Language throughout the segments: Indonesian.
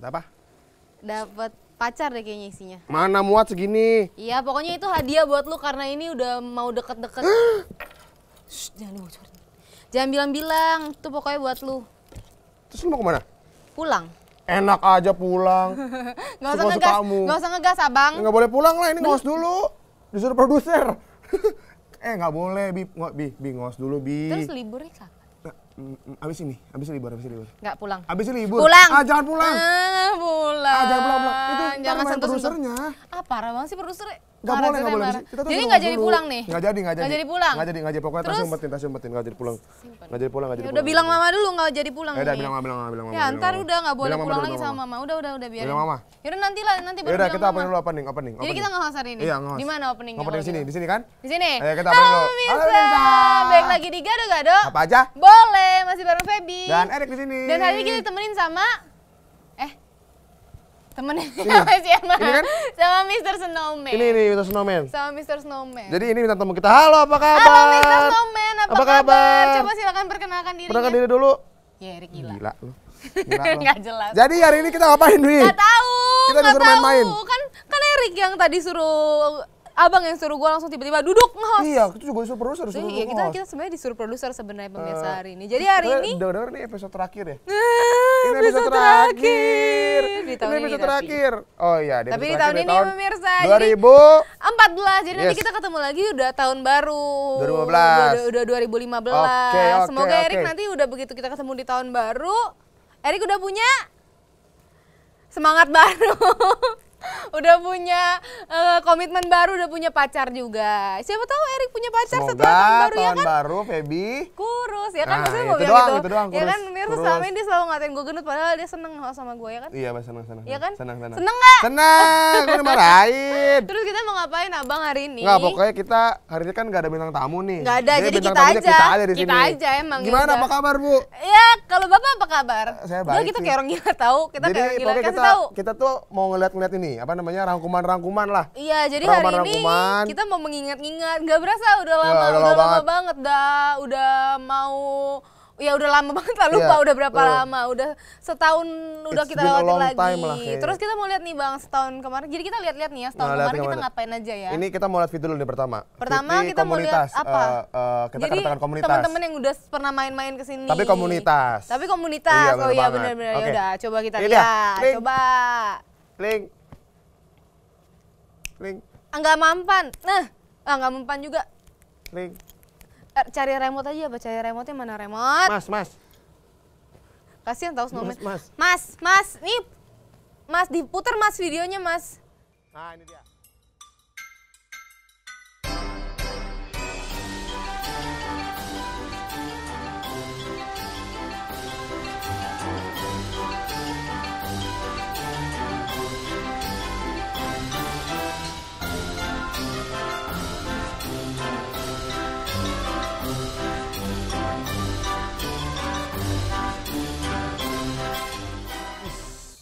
dapat apa? Dapat pacar deh kayaknya isinya. Mana muat segini? Iya, pokoknya itu hadiah buat lu karena ini udah mau deket-deket. jangan dibocorin. Jangan bilang-bilang, itu pokoknya buat lu. Terus lu mau kemana? Pulang. Enak aja pulang. gak usah ngegas, kamu. gak usah ngegas abang. Ya, gak boleh pulang lah, ini ngos dulu. Disuruh produser. eh gak boleh, Bi, bi, bi ngos dulu Bi. Terus liburnya kak? Mm, abis ini, abis libur, abis libur. Enggak pulang. Abis libur. Pulang. Ah, jangan pulang. Ah, pulang. Ah, jangan pulang, pulang. Itu jangan sentuh produsernya. Ah, parah banget sih produser. Gak boleh, gak boleh. jadi nggak jadi pulang nih? Nggak jadi, nggak jadi. Gak jadi pulang? Nggak jadi, nggak jadi. Pokoknya tasnya umpetin, tasnya umpetin. Nggak jadi pulang. Nggak jadi ya pulang, nggak jadi pulang. Udah bilang mama dulu nggak jadi pulang ya nih. Udah bilang mama, bilang mama, bilang ya, mama. Ya ntar udah nggak boleh pulang lagi sama mama. Udah, udah, udah biarin. Bilang mama. Yaudah nanti lah, nanti baru bilang mama. kita opening dulu, opening, opening. Jadi kita nggak hari ini? Iya, nggak Di mana openingnya? Opening sini, di sini kan? Di sini. Ayo kita opening dulu. Halo pemirsa. Baik lagi di Gado Gado. Apa aja? Boleh, masih bareng Feby. Dan Erik di sini. Dan hari ini kita temenin sama temennya sama siapa? ini kan? sama Mr. Snowman ini ini Mr. Snowman sama Mr. Snowman jadi ini minta tamu kita halo apa kabar halo Mr. Snowman apa, apa kabar? kabar coba silakan perkenalkan diri perkenalkan diri dulu ya Erik gila gila lu Gak jelas. Jadi hari ini kita ngapain, Dwi? Gak tahu. Kita disuruh main Kan kan Erik yang tadi suruh abang yang suruh gue langsung tiba-tiba duduk ngos. Iya, itu juga disuruh produser. iya, kita kita sebenarnya disuruh produser sebenarnya eh, pemirsa uh, hari ini. Jadi hari ini. Dengar dengar ini episode terakhir ya. Uh, ini episode terakhir. Di tahun ini episode terakhir. Oh iya, di tapi di tahun ini tahun pemirsa. 2014. Jadi nanti kita ketemu lagi udah tahun baru. 2015. Udah, udah 2015. okay, okay, Semoga okay. Erik nanti udah begitu kita ketemu di tahun baru, Erik udah punya semangat baru. udah punya uh, komitmen baru, udah punya pacar juga. Siapa tahu Erik punya pacar Semoga setelah tahun baru ya tahun ya kan? baru Feby kurus ya kan nah, maksudnya mau doang, gitu. Itu doang, kurus, ya kan mirsa selama ini dia selalu ngatain gue gendut padahal dia seneng sama gue ya kan? Iya, seneng seneng. Iya kan? Seneng seneng. Seneng gak? Seneng, gue dimarahin. Terus kita mau ngapain Abang hari ini? Nggak, pokoknya kita hari ini kan nggak ada bintang tamu nih. Nggak ada, jadi, jadi kita aja. Kita, aja di kita sini. aja emang. Ya Gimana apa kabar, Bu? Ya, kalau Bapak apa kabar? Saya baik. Udah kita kayak orang gila tahu, kita kayak orang gila kasih tahu. Kita tuh mau ngeliat-ngeliat ini apa namanya rangkuman-rangkuman lah. Iya, jadi rangkuman, hari ini kita mau mengingat-ingat. nggak berasa udah iya, lama, ya, udah, udah lama banget. banget dah, udah mau ya udah lama banget lah lupa ya, udah berapa uh. lama udah setahun udah kita lewatin lagi lah, terus kita mau lihat nih bang setahun kemarin jadi kita lihat-lihat nih ya setahun nah, kemarin kita ngapain aja ya ini kita mau lihat video dulu nih pertama pertama Fiti kita mau lihat apa uh, uh, kita jadi teman-teman yang udah pernah main-main ke tapi komunitas tapi komunitas iya, oh iya benar-benar okay. ya udah coba kita lihat coba link Link. Enggak ah, mampan. Nah, enggak ah, mampan juga. Er, Cari remote aja, apa cari remote mana remote? Mas, Mas. Kasihan tahu snowman. Mas, Mas. Mas, Mas, nih. Mas diputar Mas videonya, Mas. Nah, ini dia.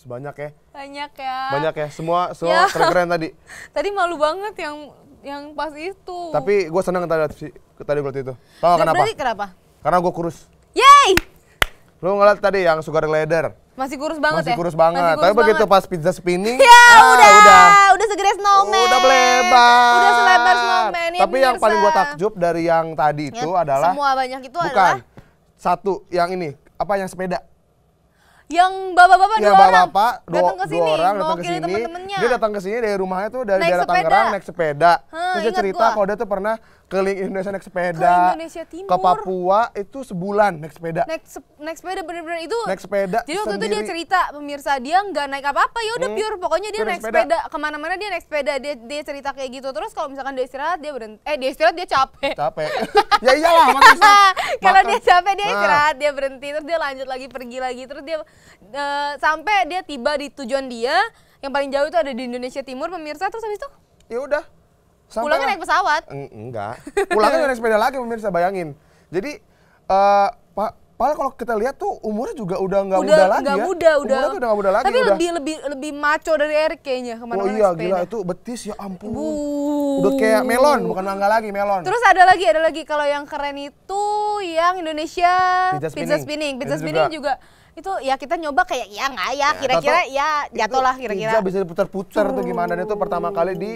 banyak ya. Banyak ya. Banyak ya. Semua semua ya. keren-keren tadi. Tadi malu banget yang yang pas itu. Tapi gue seneng tadi si, tadi berarti itu. Tahu kenapa? kenapa? Karena gue kurus. Yay! Lu ngeliat tadi yang sugar glider. Masih kurus banget Masih ya? kurus banget. Masih kurus Tapi banget. begitu pas pizza spinning, ya ah, udah, udah, udah segede snowman. Udah lebar. Udah selebar snowman. Ya Tapi yang paling gue takjub dari yang tadi ya, itu ya, adalah semua banyak itu bukan, adalah satu yang ini apa yang sepeda yang bapak-bapak dua, bapak -bapak, dua, datang ke sini, dua orang datang ke sini. Dia datang ke sini dari rumahnya tuh dari daerah Tangerang naik sepeda. Hmm, Terus dia cerita gua. kalau dia tuh pernah keliling Indonesia naik sepeda. Ke Indonesia Timur. Ke Papua itu sebulan naik sepeda. Naik, se naik sepeda bener-bener itu. Naik sepeda. Jadi waktu sendiri. itu dia cerita pemirsa dia nggak naik apa-apa ya udah hmm, pure pokoknya dia naik sepeda, sepeda. kemana-mana dia naik sepeda dia dia cerita kayak gitu terus kalau misalkan dia istirahat dia berhenti eh dia istirahat dia capek. Capek. ya iyalah makanya. Nah, kalau dia capek dia nah. istirahat nah. dia berhenti terus dia lanjut lagi pergi lagi terus dia e, sampai dia tiba di tujuan dia yang paling jauh itu ada di Indonesia Timur pemirsa terus habis itu ya udah pulangnya naik pesawat enggak pulangnya naik sepeda lagi pemirsa bayangin jadi e, pak Padahal kalau kita lihat tuh umurnya juga udah nggak muda lagi gak ya. Muda, udah Umurnya udah nggak muda lagi. Tapi udah. lebih lebih lebih maco dari Eric kayaknya kemana Oh iya sepeda. gila itu betis ya ampun. Buh. Udah kayak melon bukan mangga lagi melon. Terus ada lagi ada lagi kalau yang keren itu yang Indonesia pizza spinning pizza spinning, pizza spinning juga itu ya kita nyoba kayak ya nggak ya, ya kira-kira ya jatuh lah kira-kira. bisa bisa diputar-putar tuh gimana dan itu pertama kali di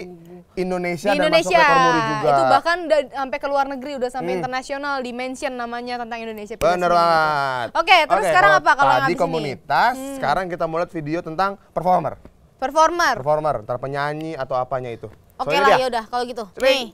Indonesia, di Indonesia. dan masuk juga. Itu bahkan udah sampai ke luar negeri, udah sampai hmm. internasional, dimension namanya tentang Indonesia. Bener banget. Oke, terus okay, sekarang apa kalau tadi komunitas, ini? Hmm. sekarang kita mau lihat video tentang performer. Performer. Performer, antara penyanyi atau apanya itu. Oke okay lah, ya udah kalau gitu. Nih.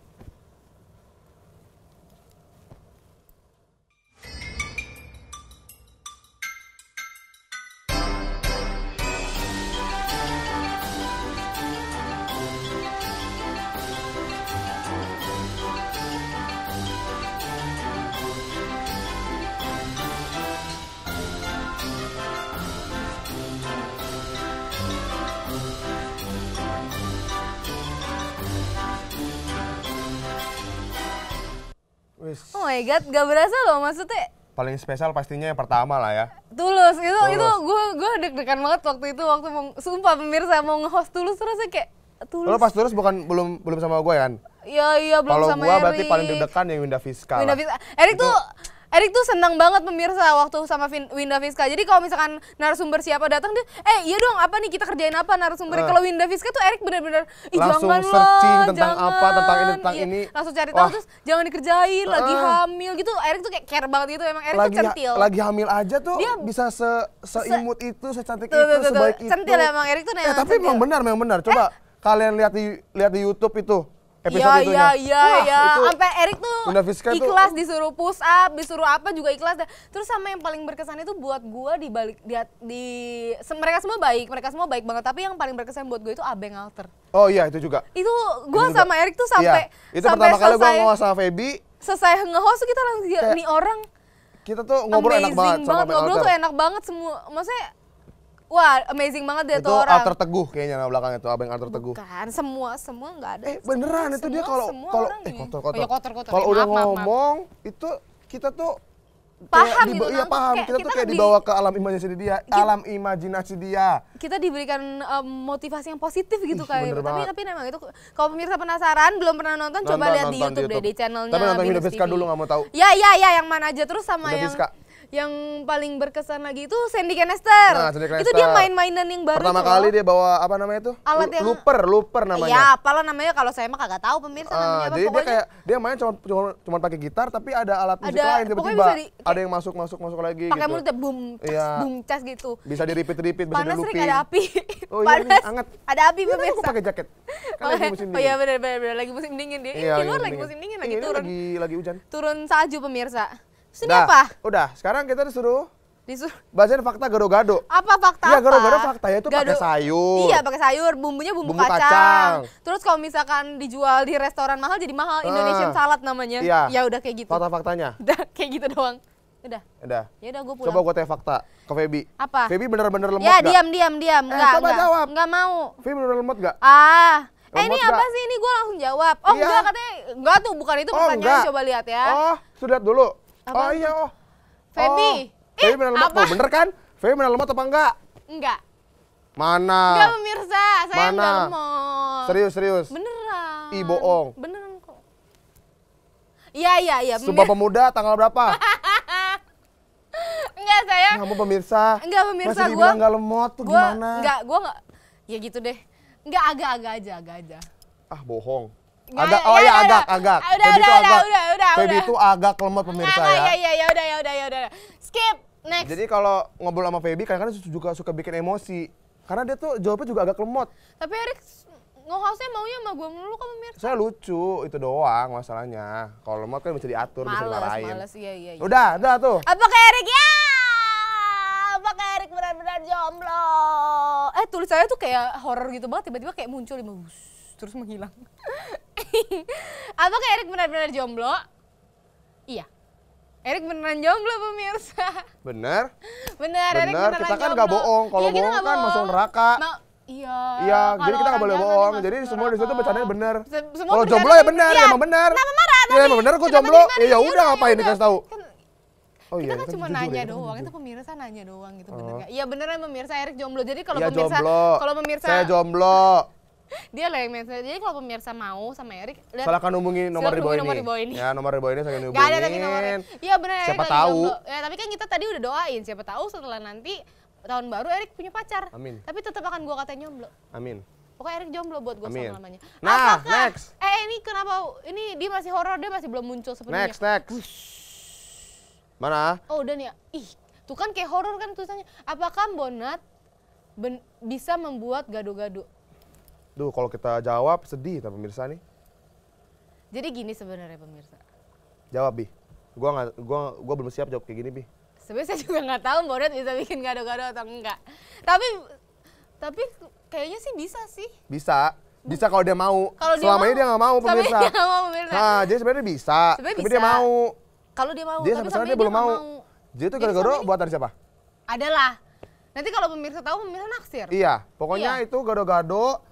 Wish. Oh my god, gak berasa loh maksudnya paling spesial pastinya yang pertama lah ya. Tulus itu tulus. itu gue gue deg-degan banget waktu itu waktu mau, sumpah pemirsa mau nge-host tulus terus ya kayak tulus. Lo pas tulus bukan belum belum sama gue kan? Iya iya belum Kalo sama Erik. Kalau gue berarti paling deg-degan yang Winda Fiska. Winda Fiska. Erik tuh Erik tuh senang banget pemirsa waktu sama Winda Fiska. Jadi kalau misalkan narasumber siapa datang dia, eh iya dong apa nih kita kerjain apa narasumber. Uh, eh. kalau Winda Fiska tuh Erik benar-benar langsung jangan searching lah, tentang jangan. apa, tentang ini, tentang iya, ini. Langsung cari tahu terus jangan dikerjain, uh, lagi hamil gitu. Erik tuh kayak care banget gitu, emang Erik tuh centil. Ha lagi hamil aja tuh dia, bisa se seimut se itu, secantik tuh, itu, tuh, sebaik tuh, itu. Centil emang Erik tuh eh, Tapi centil. memang benar, memang benar. Coba eh, kalian lihat di lihat di YouTube itu episode ya, itunya. Iya, iya, iya. Sampai Erik tuh ikhlas tuh. disuruh push up, disuruh apa juga ikhlas. Terus sama yang paling berkesan itu buat gue di balik di, di se mereka semua baik, mereka semua baik banget. Tapi yang paling berkesan buat gue itu Abeng Alter. Oh iya, itu juga. Itu gue sama Erik tuh sampai iya. Itu sampai pertama kali gue ngomong sama Feby. Selesai nge-host kita langsung nih orang kita tuh ngobrol Amazing enak banget, banget sama ngobrol tuh enak banget semua maksudnya Wah, amazing banget dia itu tuh orang. Itu alter teguh kayaknya nama belakang itu, abang alter teguh. Bukan, semua semua enggak ada. Eh, beneran semua, itu dia kalau kalau eh kotor kotor. Oh, ya kotor kotor. Kalau eh, udah maaf, ngomong maaf. itu kita tuh paham gitu iya paham kita, kita tuh kayak di, dibawa ke alam imajinasi dia kita, alam imajinasi dia kita diberikan um, motivasi yang positif gitu kayak gitu. tapi tapi memang itu kalau pemirsa penasaran belum pernah nonton, nonton coba lihat di YouTube, di YouTube deh di channelnya tapi nonton Binus Fiska dulu nggak mau tahu ya ya ya yang mana aja terus sama yang yang paling berkesan lagi itu Sandy Kenester. Nah, Sandy Itu dia main-mainan yang baru. Pertama kali kali dia bawa apa namanya itu? Alat yang looper, looper namanya. Ya, apalah namanya kalau saya mah kagak tahu pemirsa uh, namanya apa. Jadi pokoknya... dia kayak dia main cuma cuma, cuma pakai gitar tapi ada alat musik ada, lain tiba-tiba. Di, ada yang masuk masuk masuk lagi pakai gitu. mulut boom, cas, ya. boom cas gitu. Bisa di repeat repeat bisa Panas ada api. Oh iya, Panas. anget. Ada api ya, pemirsa. Aku pakai jaket. Kan oh, lagi iya. musim dingin. Oh iya benar benar lagi musim dingin dia. Iya, di luar lagi musim dingin lagi iya, turun. Lagi lagi hujan. Turun salju pemirsa. Sini nah, apa? Udah, sekarang kita disuruh Disuruh. Bacain fakta gado-gado. Apa fakta? Iya, gado-gado fakta ya itu pakai sayur. Iya, pakai sayur, bumbunya bumbu, bumbu kacang. kacang. Terus kalau misalkan dijual di restoran mahal jadi mahal uh, Indonesian salad namanya. Iya. Ya udah kayak gitu. Fakta-faktanya. Udah kayak gitu doang. Udah. Udah. Ya udah gua pulang. Coba gua tanya fakta ke Feby. Apa? Feby benar-benar lemot Ya, diam, diam, diam. Eh, enggak, enggak. jawab. Enggak mau. Feby benar lemot gak? Ah. Eh ini apa sih? Ini gue langsung jawab. Oh iya. enggak katanya. Enggak tuh, bukan itu oh, pertanyaan. Coba lihat ya. Oh, sudah dulu. Apa? Oh iya, oh. Feby. Oh, Feby mineral lemak tuh, bener kan? Feby mineral lemak apa enggak? Enggak. Mana? Enggak pemirsa, saya Mana? enggak lemot. Serius, serius. Beneran. Ih, bohong. Beneran kok. Iya, iya, iya. Sumpah pemuda tanggal berapa? enggak, saya. Kamu pemirsa. Enggak, pemirsa Masih gua. enggak lemot tuh gua, gimana? Enggak, gua enggak. Ya gitu deh. Enggak agak-agak aja, agak aja. Ah, bohong. Agak, ya, oh ya, ya, ya, agak, agak. Udah, Feby udah, udah, agak, udah, udah, Feby udah. itu agak lemot pemirsa ya. Iya, iya, ya udah, ya udah, ya udah. Skip, next. Jadi kalau ngobrol sama Feby kadang-kadang juga suka bikin emosi. Karena dia tuh jawabnya juga agak lemot. Tapi Erik nge-hostnya maunya sama gue mulu kok pemirsa? Saya lucu, itu doang masalahnya. Kalau lemot kan bisa diatur, males, bisa dimarahin. Males, iya, iya, iya. Udah, udah tuh. Apa ke Erik ya? Apakah Erik benar-benar jomblo? Eh tulisannya tuh kayak horror gitu banget, tiba-tiba kayak muncul di terus menghilang. Apakah Erik benar-benar jomblo? Iya. Erik beneran jomblo pemirsa. Bener? Bener, Bener. beneran kita kan nggak bohong. Kalau ya, bohong kan masuk neraka. Ma iya. Iya, jadi kita nggak boleh bohong. Jadi semua di situ bercanda bener. Kalau jomblo ya bener, ya. emang bener. Kenapa marah? Iya emang bener kok jomblo. Ya udah ngapain dikasih tahu. Kan oh iya, kita iya, kan cuma ya, nanya ya, doang, itu pemirsa nanya doang gitu oh. bener nggak? Iya beneran pemirsa Erik jomblo. Jadi kalau ya, pemirsa kalau pemirsa saya jomblo dia lah yang mention. Jadi kalau pemirsa mau sama Erik, lihat silakan hubungi nomor di bawah ini. Ya, nomor di bawah ini saya hubungi Gak ada iya, lagi nomornya. Iya benar Siapa tahu. Ya, tapi kan kita tadi udah doain siapa tahu setelah nanti tahun baru Erik punya pacar. Amin. Tapi tetap akan gua katanya jomblo. Amin. Pokoknya Erik jomblo buat gua Amin. lamanya Nah, Apakah, next. Eh, ini kenapa? Ini dia masih horor, dia masih belum muncul sebenarnya. Next, next. Ush. Mana? Oh, udah nih ya. Ih, tuh kan kayak horor kan tulisannya. Apakah Bonat ben bisa membuat gaduh-gaduh? Duh, kalau kita jawab sedih tapi pemirsa nih. Jadi gini sebenarnya pemirsa. Jawab, Bi. Gua gak, gua gua belum siap jawab kayak gini, Bi. Sebenarnya saya juga nggak tahu Mbak bisa bikin gado-gado atau enggak. Tapi tapi kayaknya sih bisa sih. Bisa. Bisa kalau dia mau. Kalau selama dia ini dia nggak mau pemirsa. Dia mau pemirsa. Nah, jadi sebenarnya bisa. Sebenarnya tapi bisa. dia mau. Kalau dia mau. Dia tapi sebenarnya belum mau. mau. Jadi itu gado-gado buat dari siapa? Adalah. Nanti kalau pemirsa tahu pemirsa naksir. Iya, pokoknya iya. itu gado-gado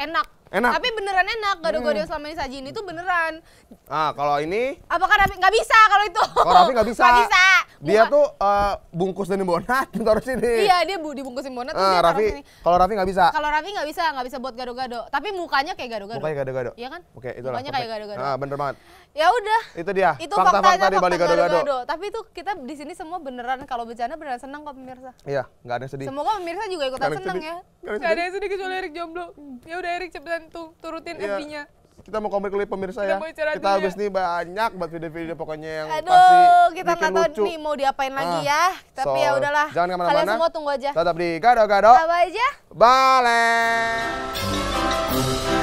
enak. Enak. Tapi beneran enak, gado-gado hmm. selama ini sajiin itu beneran. Ah, kalau ini? Apakah Rafi nggak bisa kalau itu? Kalau Rafi nggak bisa. Nggak bisa. Dia tuh uh, bungkus dan dibonat taruh sini. Iya, dia bu dibungkusin bonat uh, terus Raffi, Kalau Rafi nggak bisa. Kalau Rafi nggak bisa, nggak bisa buat gado-gado. Tapi mukanya kayak gado-gado. Mukanya gado-gado. Iya kan? Oke, itulah. Mukanya kayak gado-gado. Ah, bener banget. Ya udah. Itu dia. Itu fakta-fakta di Bali gado-gado. Tapi itu kita di sini semua beneran kalau bercanda beneran senang kok pemirsa. Iya, nggak ada sedih. Semoga pemirsa juga ikutan senang ya. Nggak ada, yang sedih kecuali Erik jomblo. Ya udah Erik cepetan tuh turutin ya. MV-nya. Kita mau komplit kali pemirsa kita ya. Kita dunia. habis ya. nih banyak buat video-video pokoknya yang Aduh, pasti kita nggak tahu lucu. nih mau diapain ah, lagi ya. Tapi ya so, ya udahlah. Jangan kemana-mana. Kalian semua tunggu aja. Tetap di gado-gado. Apa aja? Balen.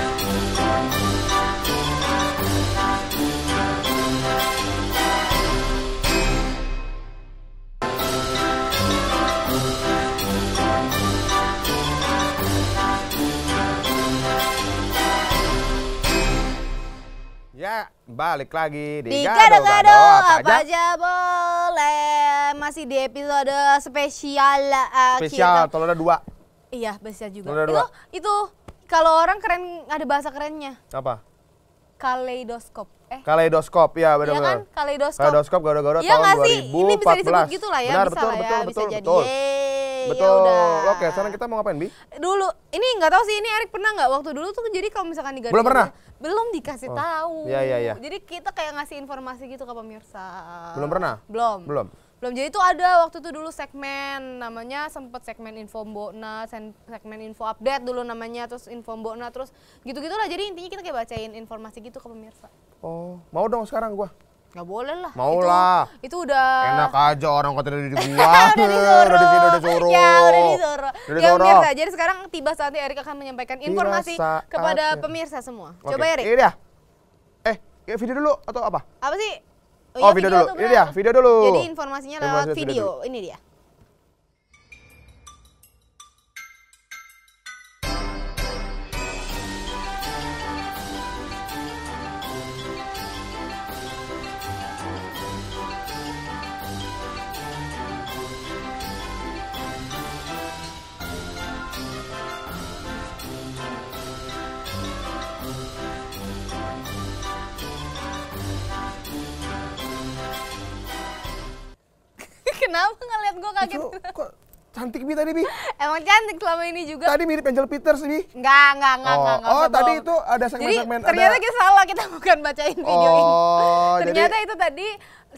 Ya, balik lagi di, di Gado Gado, Gado apa, apa aja? aja boleh. Masih di episode spesial uh, Spesial, kalau ada dua. Iya, spesial juga. Ada dua. Itu, itu kalau orang keren ada bahasa kerennya. Apa? Kaleidoskop. Eh. Kaleidoskop, ya benar benar. Iya, iya kan? Kaleidoskop. Kaleidoskop Gado Gado ya, tahun gak sih? Ini bisa disebut gitu lah ya, benar, betul, ya, betul, betul, bisa betul, jadi. Betul. Yeay. Betul. Oke, sekarang kita mau ngapain, Bi? Dulu ini nggak tahu sih ini Erik pernah nggak waktu dulu tuh jadi kalau misalkan digaduh Belum pernah. Belum dikasih oh. tahu. Iya, iya, iya. Jadi kita kayak ngasih informasi gitu ke pemirsa. Belum pernah? Belum. Belum. Belum jadi itu ada waktu itu dulu segmen namanya sempat segmen info Mbokna, segmen info update dulu namanya terus info Mbokna terus gitu-gitulah. Jadi intinya kita kayak bacain informasi gitu ke pemirsa. Oh, mau dong sekarang gua. Gak boleh lah. Mau itu, lah. Itu udah. Enak aja orang kata dari gua. udah disuruh. Udah disuruh. Udah disuruh. Iya, ya udah disuruh. Udah Ya pemirsa, jadi sekarang tiba saatnya Erik akan menyampaikan informasi Tirasa kepada saatnya. pemirsa semua. Okay. Coba Erik. Ini dia. Eh, ya video dulu atau apa? Apa sih? Oh, oh ya, video, video dulu. Ini dia, video dulu. Jadi informasinya lewat video. video. Ini dia. ngeliat gue kaget. Itu, kok cantik Bi tadi Bi? Emang cantik selama ini juga. Tadi mirip Angel Peters Bi. Enggak, enggak, enggak, enggak. Oh, enggak, oh tadi itu ada segmen-segmen. Jadi segmen, ternyata ada... kita salah, kita bukan bacain video oh, ini. ternyata jadi... itu tadi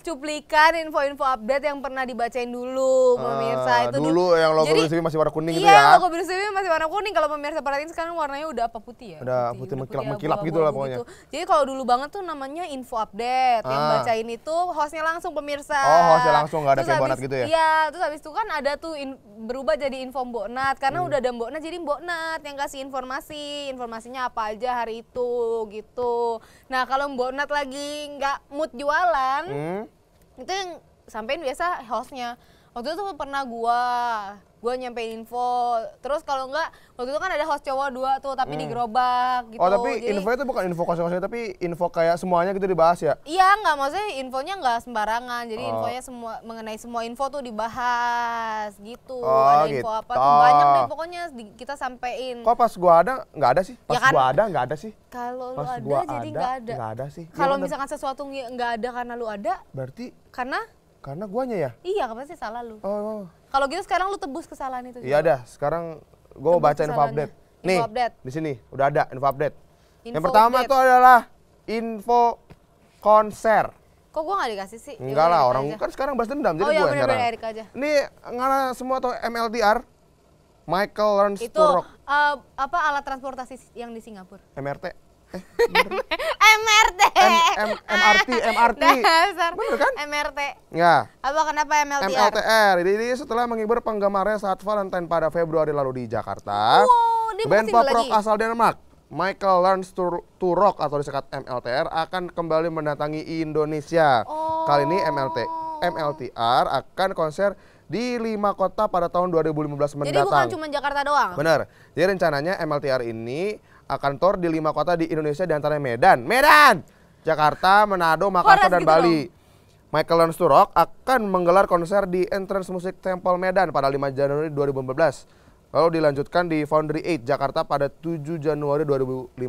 cuplikan info-info update yang pernah dibacain dulu ah, pemirsa uh, itu dulu yang logo Jadi, masih warna kuning iya, gitu ya. Iya, logo Biru masih warna kuning kalau pemirsa perhatiin sekarang warnanya udah apa putih ya? Udah putih, putih mengkilap mengkilap gitu lah pokoknya. Gitu. Jadi kalau dulu banget tuh namanya info update ah. yang bacain itu hostnya langsung pemirsa. Oh, hostnya langsung nggak ada kayak banget gitu ya. Iya, terus habis itu kan ada tuh in, berubah jadi info mboknat karena hmm. udah ada mboknat jadi mboknat yang kasih informasi, informasinya apa aja hari itu gitu. Nah, kalau mboknat lagi nggak mood jualan, hmm itu yang sampein biasa hostnya waktu itu pernah gua gue nyampein info terus kalau enggak waktu itu kan ada host cowok dua tuh tapi hmm. di gerobak gitu oh tapi Jadi, info itu bukan info kosong-kosong tapi info kayak semuanya gitu dibahas ya iya nggak maksudnya infonya nggak sembarangan jadi oh. infonya semua mengenai semua info tuh dibahas gitu oh, ada gitu. apa tuh banyak deh pokoknya kita sampein kok pas gua ada nggak ada sih pas ya kan? gua ada nggak ada sih kalau lu ada jadi nggak ada nggak ada sih kalau misalkan sesuatu nggak ada karena lu ada berarti karena karena guanya ya iya kenapa sih salah lu oh, oh. Kalau gitu sekarang lu tebus kesalahan itu. Iya dah, sekarang gue mau baca info update. Nih, update. di sini udah ada info update. Info Yang pertama update. tuh adalah info konser. Kok gue gak dikasih sih? Enggak iya, lah, orang aja. kan sekarang bahas dendam, jadi oh, iya, gue sekarang. Erik aja. Ini ngalah semua tuh MLTR, Michael Learns itu, Uh, apa alat transportasi yang di Singapura? MRT. MRT. MRT, MRT. Dasar. Bener kan? MRT. Ya. Apa kenapa MLTR? MLTR. Jadi setelah menghibur penggemarnya saat Valentine pada Februari lalu di Jakarta, wow, band pop rock asal Denmark, Michael Learns to, to Rock atau disekat MLTR akan kembali mendatangi Indonesia. Oh. Kali ini MLT MLTR akan konser di lima kota pada tahun 2015 mendatang. Jadi bukan cuma Jakarta doang. Benar. Jadi rencananya MLTR ini kantor di lima kota di Indonesia diantaranya Medan, Medan, Jakarta, Manado, Makassar dan gitu Bali. Dong. Michael Learns to Rock akan menggelar konser di Entrance musik Temple Medan pada 5 Januari 2015. Lalu dilanjutkan di Foundry 8 Jakarta pada 7 Januari 2015.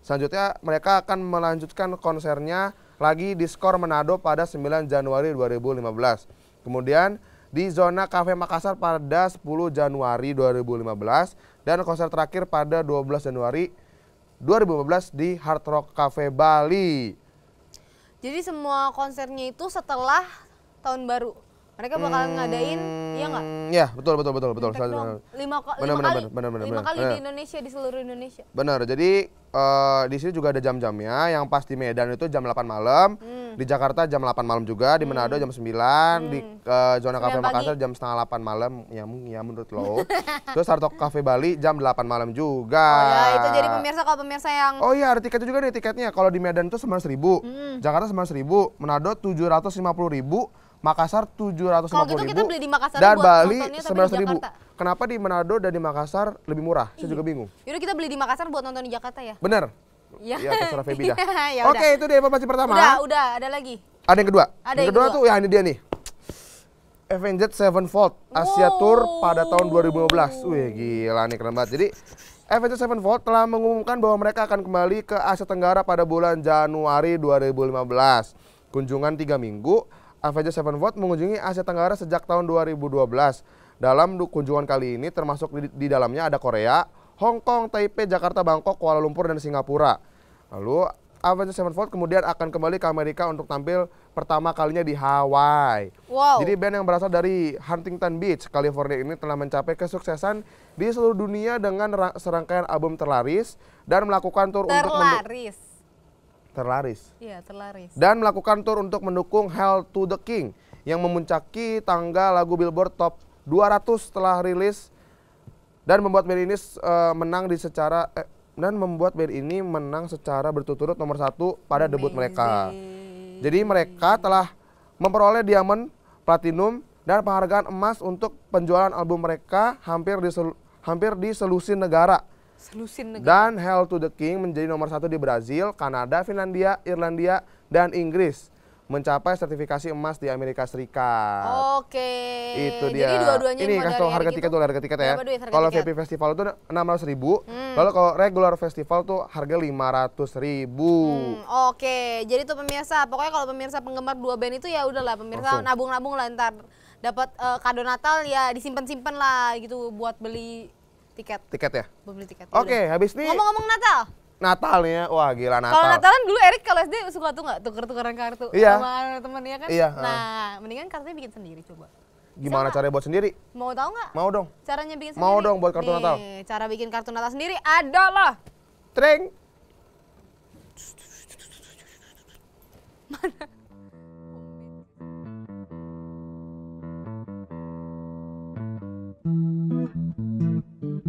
Selanjutnya mereka akan melanjutkan konsernya lagi di Skor Manado pada 9 Januari 2015. Kemudian di zona Cafe Makassar pada 10 Januari 2015 dan konser terakhir pada 12 Januari 2015 di Hard Rock Cafe Bali. Jadi semua konsernya itu setelah tahun baru mereka bakal iya hmm, ngadain ya nggak iya betul betul betul betul lima, lima, bener, lima bener, kali bener, bener, lima bener, kali di eh. Indonesia di seluruh Indonesia benar jadi uh, di sini juga ada jam-jamnya yang pas di Medan itu jam 8 malam hmm. di Jakarta jam 8 malam juga di hmm. Manado jam 9 hmm. di uh, zona kafe Makassar jam setengah 8 malam ya, ya menurut lo terus Sarto Cafe Bali jam 8 malam juga oh ya itu jadi pemirsa kalau pemirsa yang oh iya ada tiketnya juga nih tiketnya kalau di Medan itu sembilan ribu hmm. Jakarta sembilan ribu Manado tujuh ratus lima puluh ribu Makassar tujuh ratus lima puluh gitu beli dan Bali ratus ribu. Kenapa di Manado dan di Makassar lebih murah? Saya juga bingung. Yaudah kita beli di Makassar buat nonton di Jakarta ya? Bener. Ya, iya, ya terserah Febi dah. Oke, itu dia informasi pertama. Udah, udah, ada lagi. Ada yang kedua. Ada yang, kedua, kedua tuh ya ini dia nih. Avenged Sevenfold Asia Tour pada tahun dua ribu belas. Wih, gila nih keren banget. Jadi Avenged Sevenfold telah mengumumkan bahwa mereka akan kembali ke Asia Tenggara pada bulan Januari dua ribu lima belas. Kunjungan tiga minggu Avenger Sevenfold mengunjungi Asia Tenggara sejak tahun 2012. Dalam kunjungan kali ini termasuk di, di dalamnya ada Korea, Hong Kong, Taipei, Jakarta, Bangkok, Kuala Lumpur, dan Singapura. Lalu Seven Sevenfold kemudian akan kembali ke Amerika untuk tampil pertama kalinya di Hawaii. Wow. Jadi band yang berasal dari Huntington Beach, California ini telah mencapai kesuksesan di seluruh dunia dengan serangkaian album terlaris dan melakukan tur terlaris. untuk terlaris. Iya, terlaris. Dan melakukan tur untuk mendukung Hell to the King yang memuncaki tangga lagu Billboard Top 200 setelah rilis dan membuat band ini uh, menang di secara eh, dan membuat band ini menang secara berturut-turut nomor satu pada Amazing. debut mereka. Jadi mereka telah memperoleh diamond, platinum dan penghargaan emas untuk penjualan album mereka hampir di hampir di selusin negara. Selusin negara. Dan Hell to the King menjadi nomor satu di Brazil, Kanada, Finlandia, Irlandia, dan Inggris mencapai sertifikasi emas di Amerika Serikat. Oke. Itu dia. Jadi dua-duanya ini kasih harga, gitu. harga tiket iya, ya. dulu harga tiket ya. Kalau VIP festival itu enam ratus ribu, hmm. lalu kalau regular festival tuh harga lima ratus ribu. Hmm, Oke, jadi tuh pemirsa, pokoknya kalau pemirsa penggemar dua band itu ya udahlah pemirsa nabung-nabung lah ntar dapat uh, kado Natal ya disimpan-simpan lah gitu buat beli Tiket. Tiket ya? Beli tiket. Oke, okay, habis ini Ngomong-ngomong Natal. Natal nih ya wah gila Natal. Kalau Natal kan dulu Erik kalau SD suka tuh nggak tuker-tukeran kartu iya. sama temannya kan? Iya. Nah, mendingan kartunya bikin sendiri coba. Gimana Sama. caranya buat sendiri? Mau tahu nggak? Mau dong. Caranya bikin sendiri. Mau dong buat kartu Nih, Natal. Cara bikin kartu Natal sendiri ada loh. Mana?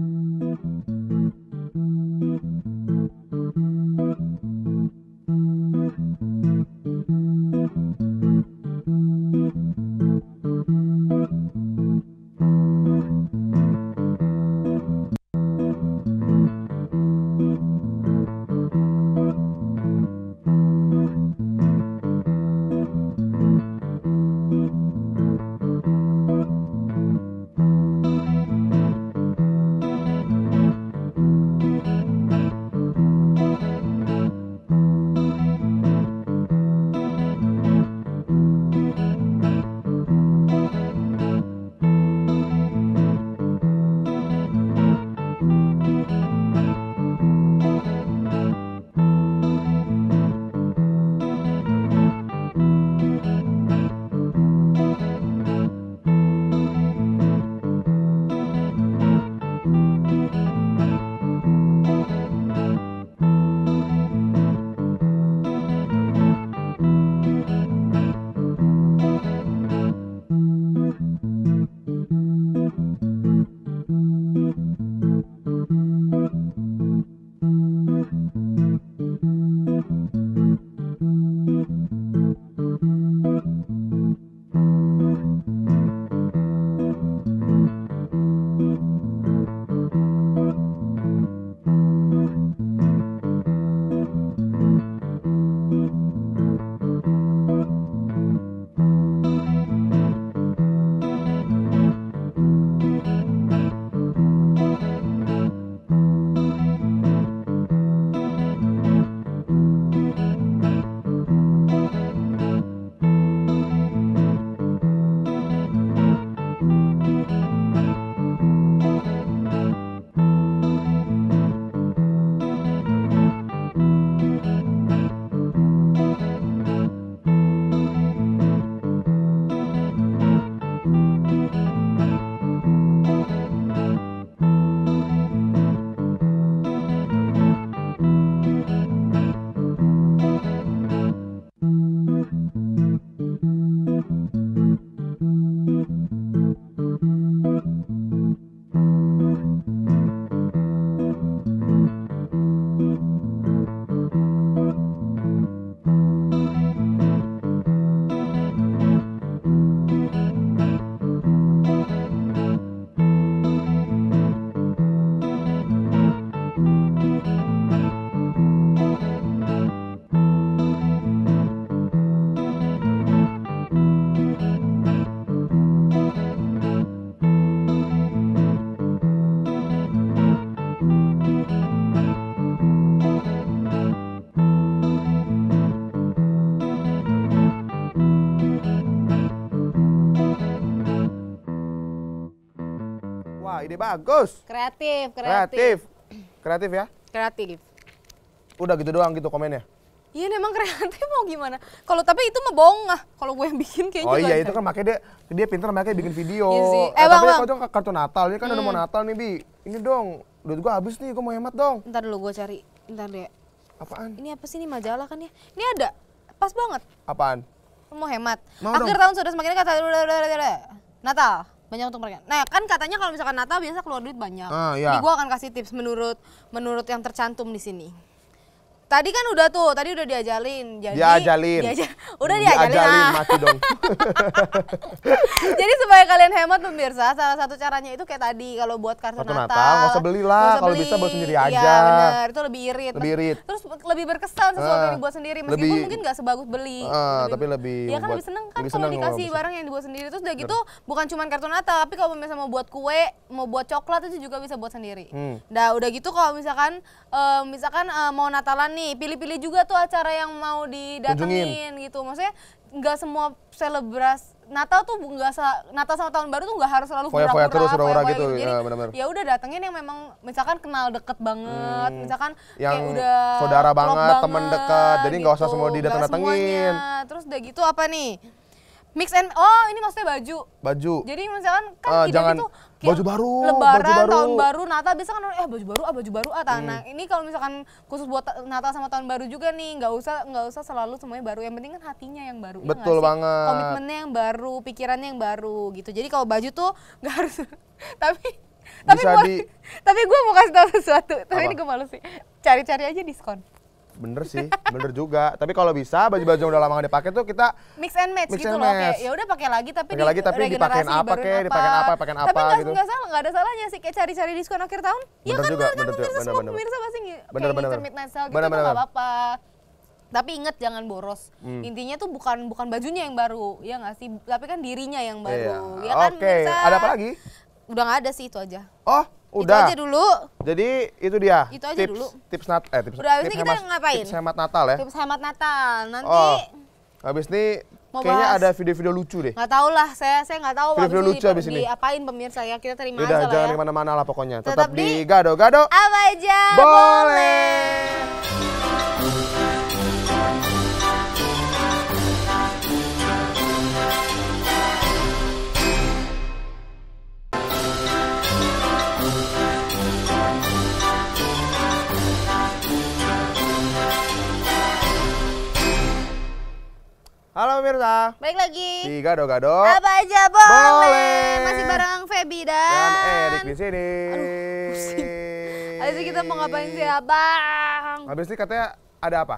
Thank you. Bagus. Kreatif, kreatif. Kreatif. ya? Kreatif. Udah gitu doang gitu komennya. Iya memang kreatif mau gimana? Kalau tapi itu mah bohong ah. Kalau gue yang bikin kayak oh gitu Oh iya kan. itu kan makanya dia dia pintar makanya bikin video. Iya sih. Eh, eh bang, tapi bang. Kalau kartu Natal ini kan hmm. udah mau Natal nih bi. Ini dong. Duit gue habis nih, gue mau hemat dong. Ntar dulu gue cari. Ntar deh. Apaan? Ini apa sih ini majalah kan ya? Ini ada. Pas banget. Apaan? Mau hemat. Mau Akhir dong. tahun sudah semakin kata Natal banyak untuk mereka. Nah kan katanya kalau misalkan Natal biasa keluar duit banyak. Ah, iya. Jadi gue akan kasih tips menurut menurut yang tercantum di sini. Tadi kan udah tuh, tadi udah diajalin. Jadi diajalin. Diaja, udah diajalin. Diajalin ah. mati dong. Jadi supaya kalian hemat pemirsa, salah satu caranya itu kayak tadi kalau buat kartu, Natal. Natal nggak usah beli lah, kalau bisa buat sendiri iya, aja. Iya benar, itu lebih irit. Lebih irit. Terus, lebih berkesan sesuatu yang ah, dibuat sendiri meskipun lebih, mungkin nggak sebagus beli. Uh, lebih, tapi lebih Ya kan buat, lebih seneng kan kalau dikasih barang yang dibuat sendiri. Terus udah gitu Ber bukan cuma kartu Natal, tapi kalau misalnya mau buat kue, mau buat coklat itu juga bisa buat sendiri. Hmm. Nah, udah gitu kalau misalkan uh, misalkan uh, mau Natalan nih, pilih-pilih juga tuh acara yang mau didatengin Kunjungin. gitu. Maksudnya nggak semua selebras Natal tuh nggak Natal sama tahun baru tuh nggak harus selalu foya foya terus foya -foya gitu. gitu. Jadi, ah, ya, udah datengin yang memang misalkan kenal deket banget, hmm, misalkan yang kayak udah saudara banget, teman dekat. Jadi nggak gitu. usah semua didateng-datengin. Terus udah gitu apa nih? Mix and oh ini maksudnya baju. Baju. Jadi misalkan kan uh, jangan, gitu baju baru, lebaran, baju baru. tahun baru, Natal bisa kan eh baju baru, ah baju baru ah tanah. Hmm. Nah, ini kalau misalkan khusus buat Natal sama tahun baru juga nih, nggak usah nggak usah selalu semuanya baru. Yang penting kan hatinya yang baru. Iya Betul ya banget. Komitmennya yang baru, pikirannya yang baru gitu. Jadi kalau baju tuh nggak harus tapi tapi gua, di... tapi gue mau kasih tau sesuatu. Tapi Apa? ini gue malu sih. Cari-cari aja diskon. Bener sih, bener juga. Tapi kalau bisa baju-baju udah lama gak dipakai tuh kita mix and match mix gitu and loh. Kayak ya udah pakai lagi tapi di lagi tapi dipakein apa kek, dipakein apa, pakein apa tapi gitu. Tapi nggak salah, enggak ada salahnya sih kayak cari-cari diskon akhir tahun. ya kan juga, bener, pemirsa bener, semua bener, pemirsa pasti bener, kayak bener, bener. midnight sale gitu bener, apa-apa. Tapi inget jangan boros. Hmm. Intinya tuh bukan bukan bajunya yang baru, ya nggak sih? Tapi kan dirinya yang baru. Iya. Ya kan, Oke, ada apa lagi? udah nggak ada sih itu aja. Oh, udah. Itu aja dulu. Jadi itu dia. Itu aja tips, dulu. Tips nat eh tips. Udah tips kita ngapain? Tips hemat Natal ya. Tips hemat Natal. Nanti oh, habis ini kayaknya ada video-video lucu deh. Nggak tahu lah, saya saya nggak tahu video-video lucu habis ini. Diapain pemirsa ya? Kita terima aja lah jangan ya. mana mana lah pokoknya. Tetap, Tetap di, di gado-gado. Apa aja? Boleh. boleh. Halo pemirsa. Baik lagi. Di gado-gado. Apa aja boleh. boleh. Masih bareng Feby dan, dan Erik di sini. Aduh, pusing. Habis kita mau ngapain sih, Abang? Abis ini katanya ada apa?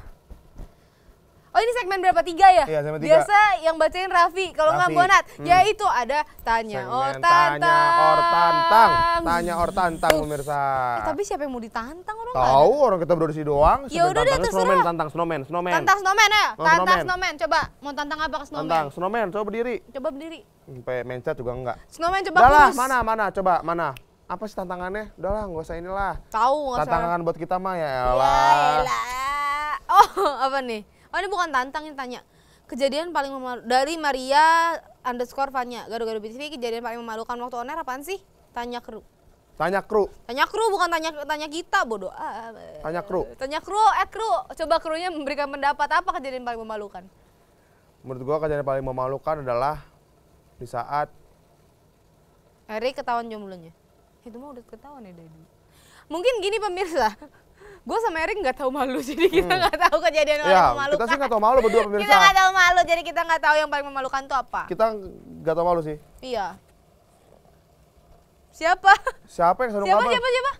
Oh ini segmen berapa tiga ya? Iya, segmen tiga. Biasa yang bacain Raffi, kalau nggak Bonat, hmm. ya itu ada tanya segmen or tantang. Tanya or tantang, tanya or tantang pemirsa. Eh, tapi siapa yang mau ditantang orang? Tahu orang kita berdua doang. Ya udah deh terserah. Snowman, tantang snowman, snowman. Tantang snowman ya, oh, tantang snowman. Coba mau tantang apa ke snowman? Tantang snowman, coba berdiri. Coba berdiri. Sampai mencet juga enggak. Snowman coba. Udah mana mana, coba mana apa sih tantangannya? Udahlah, nggak usah inilah. Tahu nggak Tantangan buat kita mah ya elah. Ya elah. Oh, apa nih? oh ini bukan tantang ini tanya kejadian paling memalukan dari Maria underscore Vanya garu-garu BTV kejadian paling memalukan waktu owner apaan sih tanya kru tanya kru tanya kru bukan tanya tanya kita bodoh ah, tanya kru tanya kru eh kru coba krunya memberikan pendapat apa kejadian paling memalukan menurut gua kejadian paling memalukan adalah di saat Eri ketahuan jomblonya itu mah udah ketahuan ya dari mungkin gini pemirsa gue sama Erik nggak tahu malu jadi kita hmm. nggak hmm. tahu kejadian orang ya, memalukan kita sih nggak tahu malu berdua pemirsa kita nggak tahu malu jadi kita nggak tahu yang paling memalukan tuh apa kita nggak tahu malu sih iya siapa siapa yang sanung siapa, siapa siapa siapa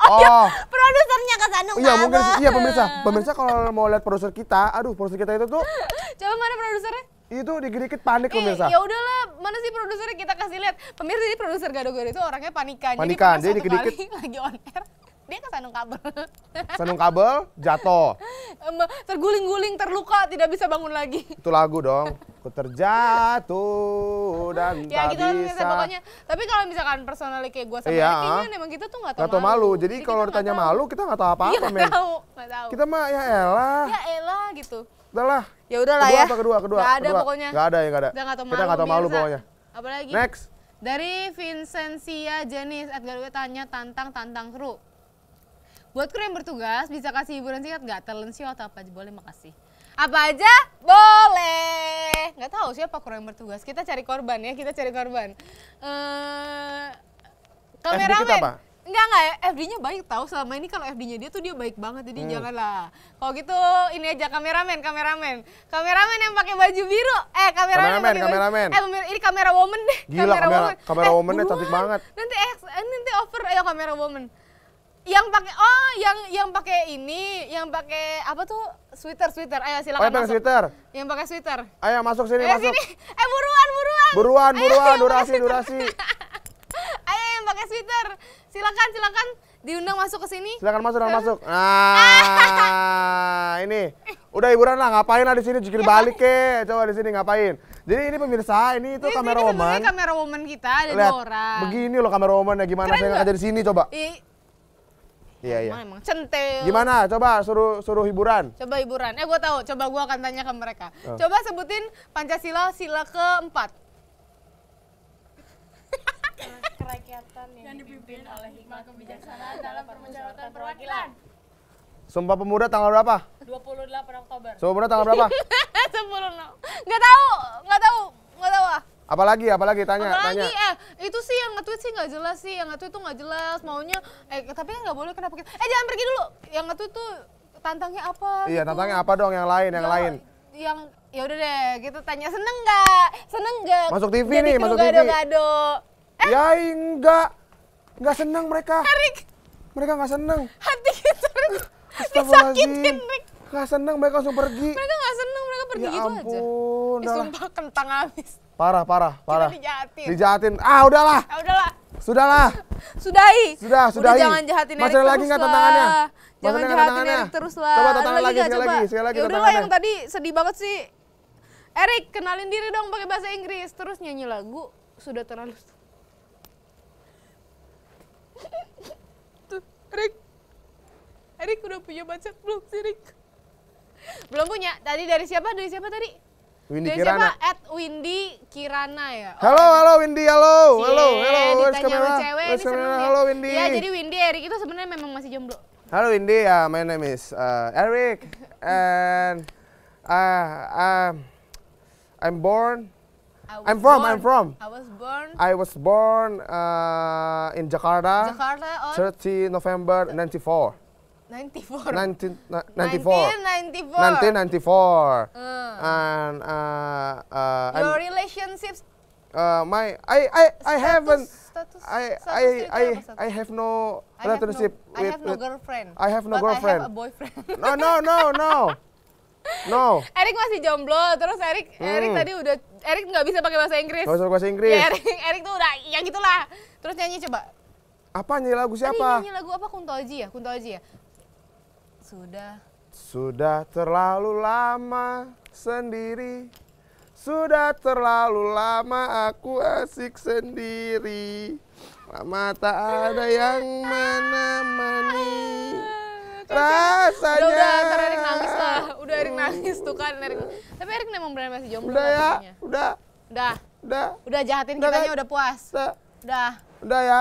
Oh, oh. Ya, produsernya ke Sanung Iya, mungkin iya pemirsa. Pemirsa kalau mau lihat produser kita, aduh produser kita itu tuh Coba mana produsernya? Itu dikit-dikit panik eh, Ya udahlah, mana sih produsernya kita kasih lihat. Pemirsa ini produser gado-gado itu orangnya panikan. Panikan, jadi, dia dikit-dikit lagi on air dia kesandung kan kabel. Sandung kabel, jatuh. Terguling-guling, terluka, tidak bisa bangun lagi. Itu lagu dong. Ku terjatuh dan ya, tak gitu bisa. pokoknya. Tapi kalau misalkan personal kayak gue sama iya, kayaknya memang kita gitu tuh gak tau gak malu. malu. Jadi, kalau kan ditanya tahu. malu, kita gak tau apa-apa, ya, men. Gak tau, gak tau. Kita mah ya elah. Ya elah gitu. Udah lah. Ya udah lah ya. Kedua kedua? Kedua. Gak ada kedua. pokoknya. Gak ada ya gak ada. Kita gak tau malu. Kita gak tau malu pokoknya. Apalagi? Next. Dari Vincencia Jenis, Edgar gue tanya tantang tantang kru. Buat kru yang bertugas, bisa kasih hiburan singkat nggak? Talent show atau apa aja boleh, makasih. Apa aja? Boleh. Nggak tahu siapa kru yang bertugas. Kita cari korban ya, kita cari korban. Uh, kameramen. Enggak enggak, FD-nya baik tahu selama ini kalau FD-nya dia tuh dia baik banget jadi hmm. janganlah. Kalau gitu ini aja kameramen, kameramen. Kameramen yang pakai baju biru. Eh, kameramen. Kameramen, kameramen. Baju, eh, ini kamera woman deh. Gila, kamera, kamera woman. Kamera eh, woman cantik banget. Nanti eh, nanti over ayo kamera woman yang pakai oh yang yang pakai ini yang pakai apa tuh sweater sweater ayo silakan oh, yang pakai sweater yang pakai sweater ayo masuk sini ayo, eh, masuk sini. eh buruan buruan buruan eh, buruan ayo, durasi durasi ayo yang pakai sweater silakan silakan diundang masuk ke sini silakan masuk silakan. masuk ah ini udah hiburan lah ngapain lah di sini jikir ya. balik ke coba di sini ngapain jadi ini pemirsa ini itu kamera woman kamera woman kita ada Lihat, dua orang begini loh kamera woman ya gimana Keren saya nggak ada di sini coba I Iya iya. Emang centil. Gimana? Coba suruh suruh hiburan. Coba hiburan. Eh gue tahu. Coba gue akan tanya ke mereka. Oh. Coba sebutin Pancasila sila keempat. Kerakyatan yang, yang dipimpin oleh hikmah kebijaksanaan dalam permusyawaratan perwakilan. Sumpah Pemuda tanggal berapa? 28 Oktober. Sumpah Pemuda tanggal berapa? 10 no. Gak tahu, gak tahu, gak tahu ah. Apalagi, apalagi tanya, apalagi, tanya. eh itu sih yang nge-tweet sih nggak jelas sih, yang nge-tweet tuh nggak jelas, maunya eh tapi kan nggak boleh kenapa kita. Eh jangan pergi dulu. Yang nge-tweet tuh tantangnya apa? Iya, gitu. tantangnya apa dong yang lain, yang ya, lain. Yang ya udah deh, kita gitu. tanya seneng nggak? Seneng nggak? Masuk TV nih, masuk gado, TV. Gado-gado. Eh. Ya enggak. Enggak seneng mereka. Erik. Mereka nggak seneng. Hati kita disakitin, Rick. Gak seneng, mereka langsung pergi. Mereka gak seneng, mereka pergi ya gitu ampun, eh, aja. Ya sumpah kentang habis. Parah, parah, parah. dijahatin. Dijahatin. Ah, udahlah. ya, udahlah. Sudahlah. Sudahi. Sudah, sudah jangan jahatin Masih Erik lagi nggak tantangannya? Jangan jahatin Erik terus lah. Coba tantangan lagi, sekali lagi, sekali ya lagi. udahlah yang tadi sedih banget sih. Erik, kenalin diri dong pakai bahasa Inggris, terus nyanyi lagu sudah terlalu. Tuh, Erik. Erik udah punya pacar belum sih, Erik? Belum punya. Tadi dari siapa? Dari siapa tadi? Windy Kirana. Dia At Windy Kirana ya. Oh. Halo, halo Windy, halo, halo, eh, halo. Ditanya sama cewek, ini sebenernya. Halo Windy. Ya, jadi Windy Erik itu sebenarnya memang masih jomblo. Halo Windy, uh, my name is uh, Eric and uh, um, I'm born I'm from, born, I'm from. I was born. I was born uh, in Jakarta. Jakarta on 30 November 94. 94. 1994. 1994. 1994. Mm. And uh, uh, your relationships. Uh, my I I I status, haven't. Status, I I I I have no I relationship. Have no, with, I have no girlfriend. I have no but girlfriend. I have a boyfriend. no no no no. No. Erik masih jomblo, terus Erik hmm. Erik tadi udah Erik nggak bisa pakai bahasa Inggris. Nggak bisa bahasa ya, Inggris. Ya, Erik Erik tuh udah gitulah. Terus nyanyi coba. Apa nyanyi lagu siapa? Tadi nyanyi lagu apa Kunto Aji ya? Kunto Aji ya. Sudah. Sudah terlalu lama sendiri. Sudah terlalu lama aku asik sendiri. Lama tak ada yang menemani. Rasanya. Udah, udah, ntar Erik nangis lah. Udah Erik nangis tuh kan. Erik. Tapi Erik memang benar masih jomblo. Udah ya, katanya. udah. Udah. Udah. Udah jahatin udah, kitanya udah puas. Udah. Udah. Udah ya.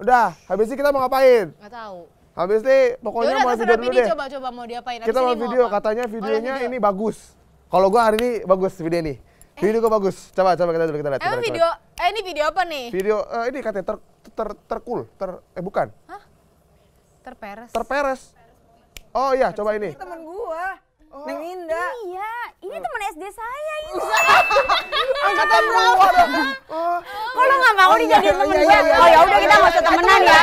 Udah, habis ini kita mau ngapain? Gak tahu. Habis deh pokoknya Yaudah, mau video dulu deh. Coba coba mau diapain? Kita mau video, apa? katanya videonya oh, video. ini bagus. Kalau gua hari ini bagus video ini. Eh. Video gua bagus. Coba coba kita dulu kita lihat. Emang video coba. eh ini video apa nih? Video uh, ini katanya ter ter ter, ter, ter eh bukan. Hah? Terperes. Terperes. Oh iya, coba ini. Temen gua. Oh, Neng Inda. Iya, ini oh. teman SD saya ini. Angkatan berapa iya. dong. Kok lo gak mau oh, iya, dijadiin temen iya, gue? Oh ya udah kita gak usah temenan ya.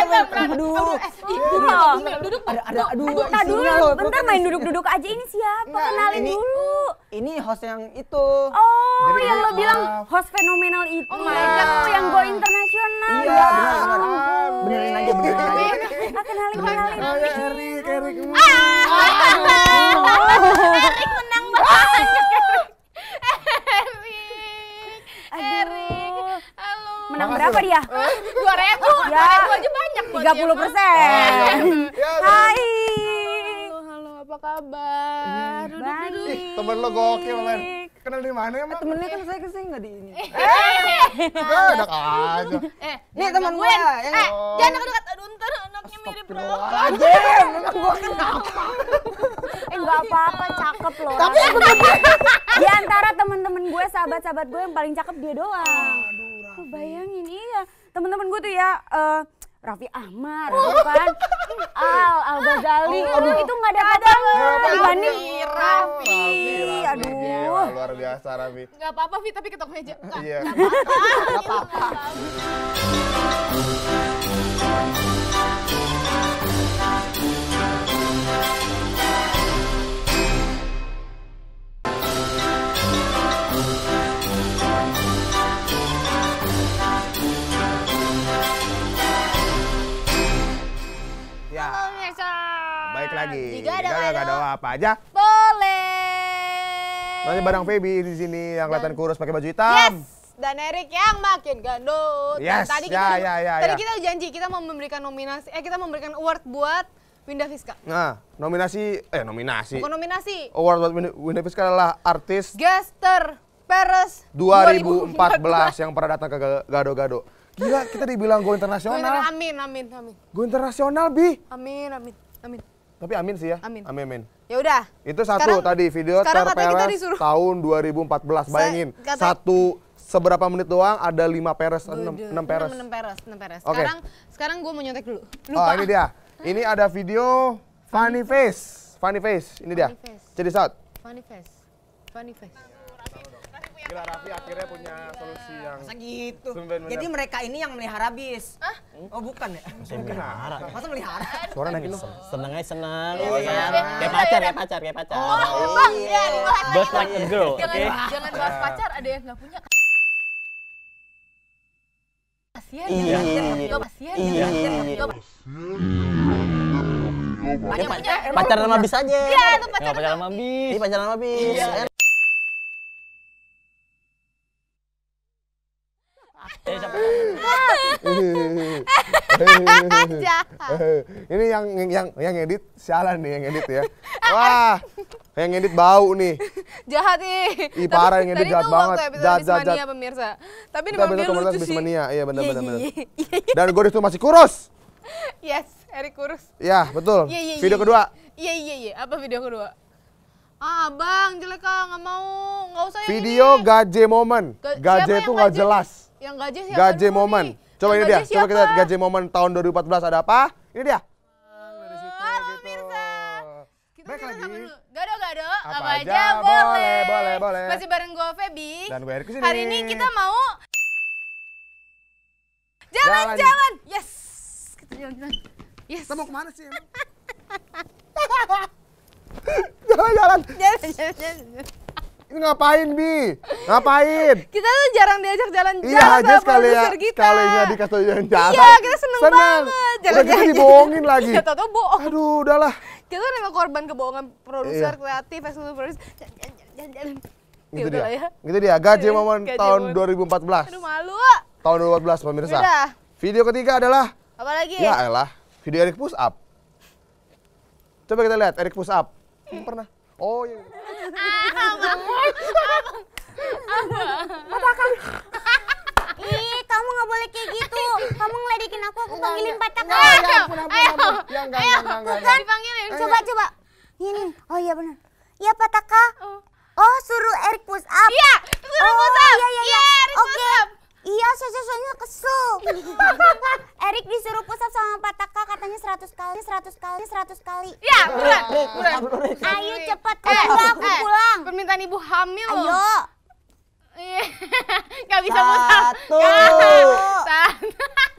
Aduh. Eh, Ibu loh. Duduk. Ada ada aduh. Nah dulu bentar main duduk-duduk aja ini siapa? Kenalin dulu. Ini host yang itu. Oh, yang lo uh, bilang host fenomenal itu. Oh my god, yang go internasional. Iya, benar ya benar. Benerin aja, ah, benerin aja. Kenalin, kenalin. Erik hmm. menang. Ah. Oh. Erik menang banget. Erik. Halo. Menang Makasih. berapa dia? Dua ribu. Ya, dua ribu aja banyak. Tiga puluh persen. Iya, Hai apa kabar? Duduk, Baik. duduk. temen lo gokil, men. Kenal di mana emang? Eh, Temennya kan saya kesini nggak di ini. Eh, enggak ada aja. Eh, nih temen gue. Ya. Eh, jangan dekat-dekat. Aduh, ntar anaknya mirip lo. aja, anak gue kenapa? Eh, nggak apa-apa, cakep loh. Tapi aku Di antara temen-temen gue, sahabat-sahabat gue yang paling cakep dia doang. Aduh, Bayangin, iya. Temen-temen gue tuh ya, uh, Raffi Ahmad, gitu oh. kan? Al, Al Ghazali, oh, aduh itu nggak ada ada apa dibanding Raffi. Aduh, Gila, luar biasa Raffi. Gak apa-apa Vi, tapi ketok meja. Iya. gak apa-apa. lagi. Digado gado apa aja? Boleh. Masih barang Feby di sini yang kelihatan kurus pakai baju hitam. Yes dan Erik yang makin gandut. Yes, tadi ya, kita, ya, ya, ya, tadi ya. kita janji kita mau memberikan nominasi, eh kita memberikan award buat Winda Fiska. Nah, nominasi, eh nominasi. Bukan nominasi. Award buat Winda, Fiska adalah artis. Gaster Paris 2014, yang pernah datang ke Gado-Gado. Gila, kita dibilang Go internasional, amin, amin, amin. Go internasional, Bi. Amin, amin, amin. Tapi amin sih ya. Amin. Amin amin. Ya udah. Itu satu sekarang, tadi video terperes tahun 2014. Bayangin. Kata, satu seberapa menit doang ada 5 peres, 6 6 peres. 6 peres, 6 peres. Okay. Sekarang sekarang gue mau nyontek dulu. Oh, Lupa. Oh, ini dia. Ini ada video funny face. Funny face. Ini funny dia. Face. Jadi saat. Funny face. Funny face. Gila Raffi akhirnya punya solusi yang Masa gitu. Jadi mereka ini yang melihara bis. Hah? Oh bukan ya? Masa melihara. Masa melihara? Suara nangis. Seneng aja seneng. Oh, Kayak pacar, kayak pacar, kayak pacar. Oh, oh Bang, ya dibahas like a girl, oke? Jangan bahas pacar, ada yang gak punya Iya, ya, iya. Ya, iya, iya, iya. iya, pacar sama bis aja iya itu pacar sama bis pacar sama bis ini yang yang yang edit sialan nih yang edit ya. Wah, yang edit bau nih. jahat nih. Ih parah yang edit jahat banget. Jahat jahat jahat. pemirsa. Tapi ini bagian lucu sih. Iya benar benar benar. Iya, iya, iya, Dan gue itu masih kurus. Yes, Erik kurus. Ya betul. Video kedua. Iya iya iya. Apa video kedua? Ah, bang, jelek ah, nggak mau, nggak usah. Video gaje moment Gaje tuh nggak jelas. Yang gaje siapa? Gaje momen. Coba ini dia. Siapa? Coba kita lihat gaje momen tahun 2014 ada apa? Ini dia. Gado-gado apa, apa aja, aja boleh. boleh. Boleh, boleh. Masih bareng gue Feby. Dan gue Erik Hari ini kita mau jalan-jalan. Yes. Kita jalan-jalan. Yes. Kita mau kemana sih? jalan-jalan. Jalan-jalan. Ini ngapain Bi? Ngapain? kita tuh jarang diajak jalan-jalan iya, aja sekali ya, sekali Kalinya dikasih jalan-jalan. Iya, kita seneng, seneng. banget. Gitu jalan-jalan. kita dibohongin lagi. kita tuh bohong. Aduh, udahlah. Kita kan emang korban kebohongan produser, iya. kreatif, eksekutif produser. Jalan-jalan. Gitu, gitu dia. Ya. Gitu dia, Gaji iya, momen tahun 2014. Aduh, malu. Ah. Tahun 2014, pemirsa. Udah. Video ketiga adalah? Apa lagi? Ya elah, video Erik Push Up. Coba kita lihat, Erik Push Up. Pernah. Oh iya. abang. Abang. Abang. Patahkan. Ih, kamu nggak boleh kayak gitu. Kamu ngeledekin aku, aku panggilin Pataka. ayo ayo ayo, ayo, ampun. enggak, enggak, Bukan dipanggilin. Eh. Coba, coba. Ini. Oh iya benar. Iya, Pataka. Oh. oh, suruh Erik push up. Iya, suruh oh, push up. Oh, iya, iya, iya. iya Oke. Iya, Caca soalnya kesel. Erik disuruh pusat sama Pak Taka katanya 100 kali, 100 kali, 100 kali. Ya, buruan, buruan. Ayo cepat, aku eh, pulang, aku eh, pulang. Permintaan ibu hamil Ayo. Iya, Gak bisa mutar. Satu. Satu.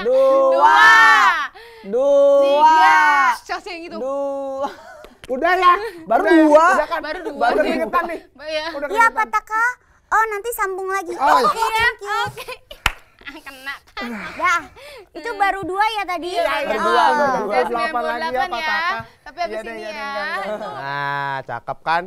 Dua. Dua. Tiga. yang itu. Dua. Udah ya, baru udah, ya. dua. Udah kan, baru dua. Baru iya, iya, keringetan nih. Iya, Pak Taka. Oh nanti sambung lagi. Oh, iya. Oke. Okay, ya. Oke. Okay. Ah, kena. Dah. Itu hmm. baru dua ya tadi? Iya, ya. baru dua. Oh. Baru dua. Delapan lagi ya, Pak ya. Tapi abis iya ya, ini ya. ya. Nah, cakep kan?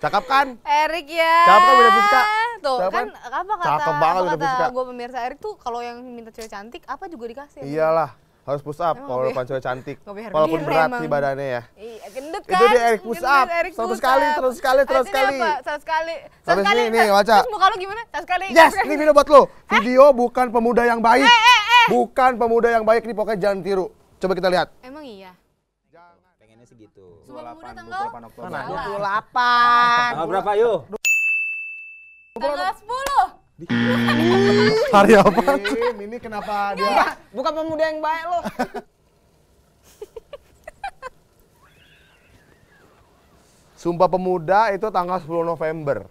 Cakep kan? Erik ya. Cakep kan udah bisa. Tuh, cakep kan, kan apa kata, cakep banget apa kata gue pemirsa Erik tuh kalau yang minta cewek cantik apa juga dikasih. Iyalah. Ya? harus push up kalau lawan cewek cantik walaupun berat emang. di badannya ya iya gendut kan itu dia Erik push up satu sekali terus sekali terus sekali satu sekali satu sekali nih baca terus muka lo gimana satu sekali yes ini video buat lo video bukan pemuda yang baik eh, eh, eh. bukan pemuda yang baik nih pokoknya jangan tiru coba kita lihat emang iya pengennya segitu 28 28 Oktober 28 berapa yuk tanggal 10 Hari apa? Ini kenapa dia? Bukan, pemuda yang baik loh. Sumpah Pemuda itu tanggal 10 November.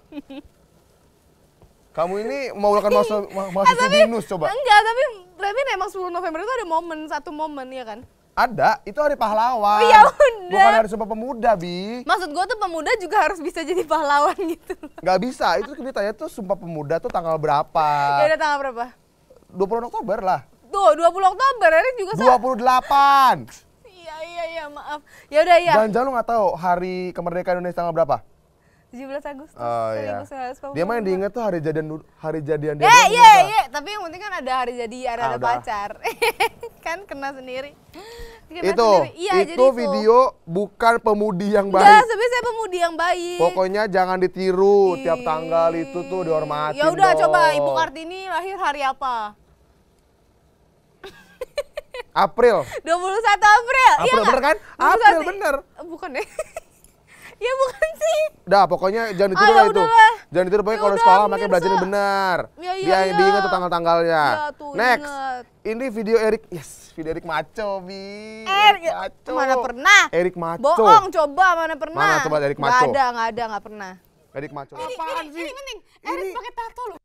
Kamu ini mau lakukan masa masa minus coba? Enggak, tapi tapi emang 10 November itu ada momen, satu momen ya kan? Ada, itu hari pahlawan. Oh, ya udah. Bukan hari Sumpah Pemuda, Bi. Maksud gue tuh pemuda juga harus bisa jadi pahlawan gitu. Gak bisa, itu tanya tuh Sumpah Pemuda tuh tanggal berapa. Ya udah tanggal berapa? 20 Oktober lah. Tuh, 20 Oktober, hari juga 28. Iya, iya, iya, maaf. Ya udah ya. Jangan-jangan lu gak tau hari kemerdekaan Indonesia tanggal berapa? 17 Agustus oh, iya. Dia mah yang diinget tuh hari jadian hari jadian dia. Eh, iya, iya, tapi yang penting kan ada hari jadi ada, ada pacar. kan kena sendiri. Iya, itu iya, itu, itu video bukan pemudi yang iya, baik. Enggak, sebenarnya saya pemudi yang baik. Pokoknya jangan ditiru Ii. tiap tanggal itu tuh dihormati. Ya udah coba Ibu Kartini lahir hari apa? April. 21 April. Iya April ya, bener kan? April bener. Eh, bukan deh. ya bukan sih. Dah pokoknya jangan ditiru ah, lah ya itu. Jangan ditiru pokoknya ya kalau sekolah makanya belajarnya benar. Ya, ya, Dia ya. diingat tanggal-tanggalnya. Ya, Next. Ingat. Ini video Erik. Yes video Erik Maco, Bi. Erik Maco. Mana pernah? Erik Maco. Bohong, coba mana pernah? Mana coba Erik Maco? Gak ada, gak ada, gak pernah. Erik Maco. Ini, Apaan ini, sih? Ini penting. Erik pakai tato loh.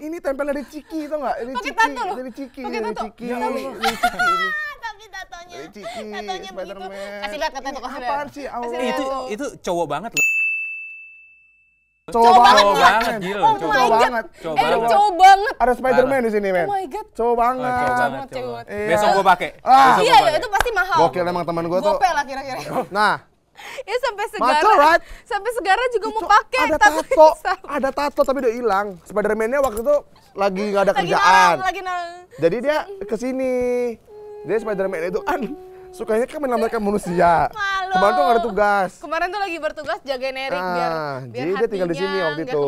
Ini tempel dari Ciki tau gak? Ini Ciki, dari Ciki, ya dari Ciki, ah, dari Ciki tatonya. Ciki, Spiderman. Kasih lihat kata tuh kasih lihat. Apaan sih? Itu itu cowok banget loh. Cowok banget. Cowok banget. Gila, oh cowok banget. Cowok eh, banget. Eh, cowok banget. Ada Spider-Man di sini, men. Oh my god. Cowok banget. Oh, banget. Cowok banget. Iya. Iya. Besok gua pakai. Ah. Iya, iya, itu pasti mahal. Gokil emang teman gua tuh. Gopel lah kira-kira. Ya. Nah, Ya sampai segara. Maco, right? Sampai segara juga itu mau pakai. Ada tapi tato, sama. ada tato tapi udah hilang. spider man nya waktu itu lagi nggak ada lagi kerjaan. Nang, lagi nang. Jadi dia ke sini. Dia Spider-Man itu kan sukanya kan menambahkan manusia. Kemarin tuh ada tugas. Kemarin tuh lagi bertugas jagain Erik ah, biar, biar Jadi dia tinggal di sini waktu itu.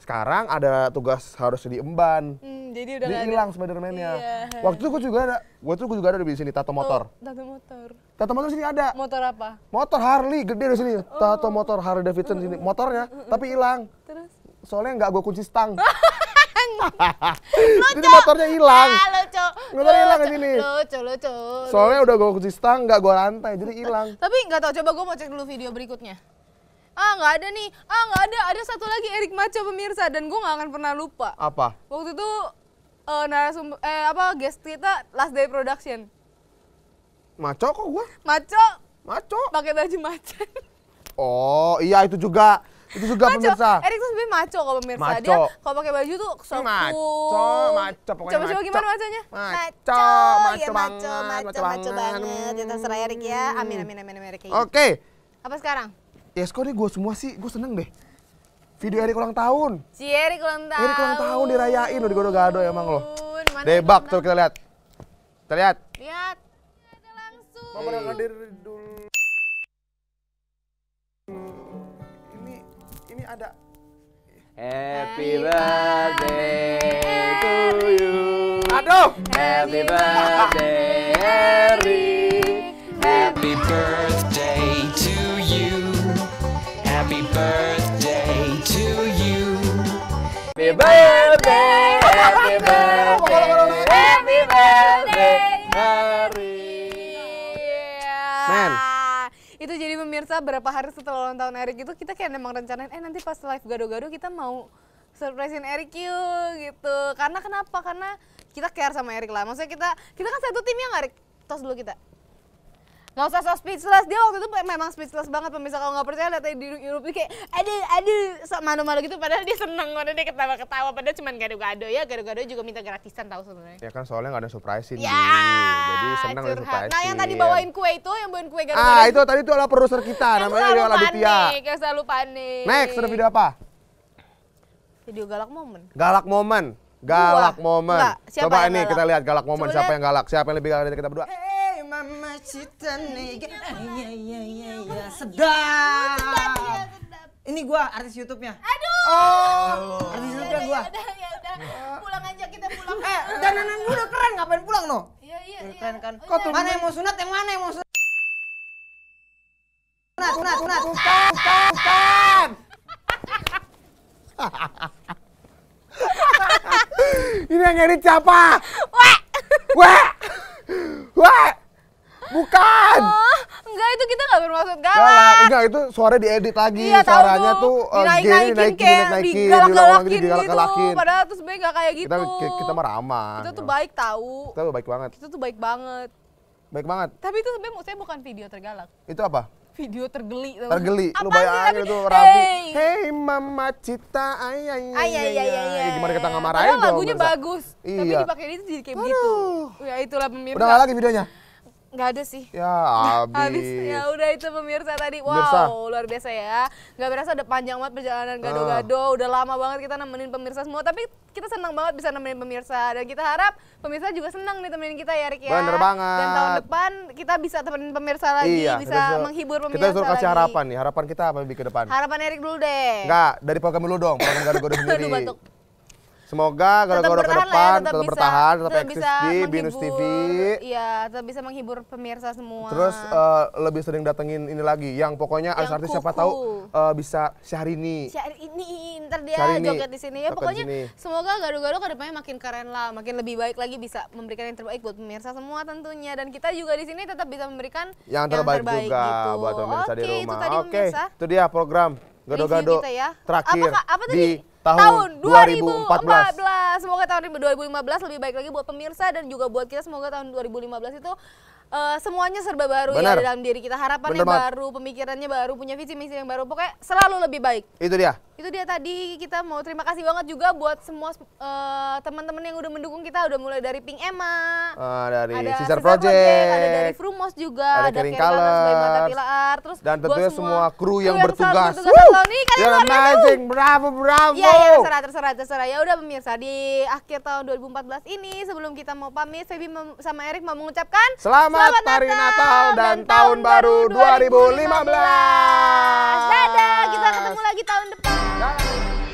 Sekarang ada tugas harus diemban. Hmm, jadi udah dia hilang Spiderman-nya. Iya. Waktu itu gue juga ada, gue tuh gue juga ada di sini tato motor. Oh, tato motor. Tato motor sini ada. Motor apa? Motor Harley gede di sini. Oh. Tato motor Harley Davidson sini. Motornya, tapi hilang. Terus? Soalnya nggak gue kunci stang. Jadi Ini motornya hilang. Ah, lucu. Motornya hilang di sini. Lucu, lucu. Soalnya udah gue kunci stang, nggak gue rantai, jadi hilang. Eh, tapi nggak tau. Coba gue mau cek dulu video berikutnya. Ah nggak ada nih. Ah nggak ada. Ada satu lagi Erik Maco pemirsa dan gue nggak akan pernah lupa. Apa? Waktu itu uh, narasumber eh apa guest kita Last Day Production. Maco kok gue? Maco. Maco. Pakai baju macan. Oh iya itu juga itu juga maco. pemirsa. Erik tuh sebenarnya maco kalau pemirsa. Maco. Dia kalau pakai baju tuh sok maco, maco pokoknya Coba coba gimana maconya? Maco, maco, ya, maco, maco, maco banget. banget. Ya terserah Erik ya. Amin amin amin amin Erik. Oke. Okay. Apa sekarang? Yes, ya, kok ini gue semua sih, gue seneng deh. Video Erik ulang tahun. Si Erik ulang tahun. Erik ulang tahun dirayain udah gado-gado ya, emang lo. Debak tuh kita lihat. Kita lihat. Lihat. Lihat langsung. Hey. Mama dulu. ini ada Happy birthday to you. Aduh. Happy birthday Harry. Happy birthday to you. Happy birthday to you. Happy birthday. berapa hari setelah ulang tahun Eric itu kita kayak memang rencanain eh nanti pas live gado-gado kita mau surprisein Eric you gitu. Karena kenapa? Karena kita care sama Eric lah. Maksudnya kita kita kan satu tim yang nggak Erik? Tos dulu kita. Gak usah so speechless, dia waktu itu memang speechless banget pemirsa kalau nggak percaya lihat di dia kayak aduh aduh so, malu-malu gitu padahal dia seneng udah dia ketawa-ketawa padahal cuman gado-gado ya gado-gado juga minta gratisan tahu sebenarnya. Ya kan soalnya nggak ada surprise ya, jadi seneng ada surprise. Nah yang tadi bawain kue itu yang bawain kue gado-gado. Ah itu tadi itu adalah produser kita namanya Yola Aditya. Yang selalu panik. Next ada video apa? Video galak momen. Galak momen. Galak momen. Coba ini kita lihat galak momen siapa yang galak, siapa yang lebih galak dari kita berdua. Hey. Eh, eh, mama citani iya iya iya iya, iya, iya, iya sedap ini gua artis YouTube-nya aduh oh artis YouTube-nya gua ya pulang aja kita pulang eh dananan gua udah keren ngapain pulang no iya iya keren kan oh, kok tuh mana yang mau sunat yang mana yang mau sunat sunat sunat sunat bukan bukan ini yang nyari siapa? Wah! Wah! Wah! Bukan. Oh, enggak itu kita nggak bermaksud galak. Galak, enggak itu suara diedit lagi. Iya, Suaranya tuh, eh, gini dinaikin, naikin, dinaikin, naikin, digalak-galakin gitu. gitu. galakin Padahal tuh sebenarnya nggak kayak gitu. Kita, kita mah ramah. Kita tuh baik tahu. Kita tuh baik banget. Kita tuh baik banget. Baik banget. Tapi itu sebenarnya maksudnya bukan video tergalak. Itu apa? video tergeli tuh. tergeli Apa lu bayangin itu Raffi hey. hey mama cita ayah ayah ayah ayah gimana kita nggak marahin dong lagunya bagus iya. tapi dipakai itu jadi kayak gitu. ya itulah pemirsa udah lagi videonya Nggak ada sih. Ya, abis habis. Ya udah itu pemirsa tadi. Wow, pemirsa. luar biasa ya. Nggak berasa udah panjang banget perjalanan ah. gado-gado. Uh. Udah lama banget kita nemenin pemirsa semua. Tapi kita senang banget bisa nemenin pemirsa. Dan kita harap pemirsa juga senang nih temenin kita ya, Rik ya. Bener banget. Dan tahun depan kita bisa temenin pemirsa lagi. Iya, bisa suruh, menghibur pemirsa Kita suruh kasih lagi. harapan nih. Harapan kita apa lebih ke depan? Harapan Erik dulu deh. Nggak, dari program dulu dong. Program gado-gado sendiri. Aduh, batuk. Semoga gara-gara ke ya, depan tetap, tetap bertahan, tetap, tetap eksis di Binus TV. Iya, tetap bisa menghibur pemirsa semua. Terus uh, lebih sering datengin ini lagi yang pokoknya artis-artis siapa tahu uh, bisa Syahrini. Syahrini, ntar dia Syahrini. joget di sini ya. pokoknya sini. semoga gara-gara ke depannya makin keren lah, makin lebih baik lagi bisa memberikan yang terbaik buat pemirsa semua tentunya dan kita juga di sini tetap bisa memberikan yang terbaik, yang terbaik juga gitu. buat pemirsa Oke, di rumah. Itu tadi Oke, itu dia program gado-gado ya. terakhir apa, apa tadi? di tahun, tahun 2014. 2014. Semoga tahun 2015 lebih baik lagi buat pemirsa dan juga buat kita semoga tahun 2015 itu uh, semuanya serba baru Bener. ya dalam diri kita. Harapannya Bener baru, pemikirannya baru, punya visi misi yang baru. Pokoknya selalu lebih baik. Itu dia itu dia tadi kita mau terima kasih banget juga buat semua uh, teman-teman yang udah mendukung kita udah mulai dari Pink Emma, uh, dari ada Caesar, Caesar Project, Project, ada dari Frumos juga, ada, ada Kering Kalas terus dan tentunya semua, semua kru yang, yang bertugas. bertugas nih kalian amazing, bravo bravo. ya, ya, terserah terserah terserah. Ya udah pemirsa di akhir tahun 2014 ini sebelum kita mau pamit, Feby sama Erik mau mengucapkan selamat, selamat Hari Natal, Natal dan, dan tahun baru 2015. 2015. Dadah, kita ketemu lagi tahun depan. 来来来。